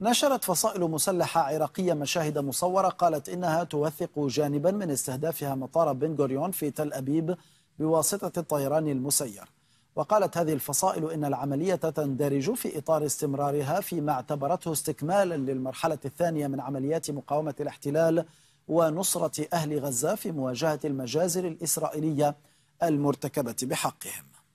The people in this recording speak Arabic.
نشرت فصائل مسلحة عراقية مشاهد مصورة قالت إنها توثق جانبا من استهدافها مطار بن غوريون في تل أبيب بواسطة الطيران المسير وقالت هذه الفصائل إن العملية تندرج في إطار استمرارها فيما اعتبرته استكمالا للمرحلة الثانية من عمليات مقاومة الاحتلال ونصرة أهل غزة في مواجهة المجازر الإسرائيلية المرتكبة بحقهم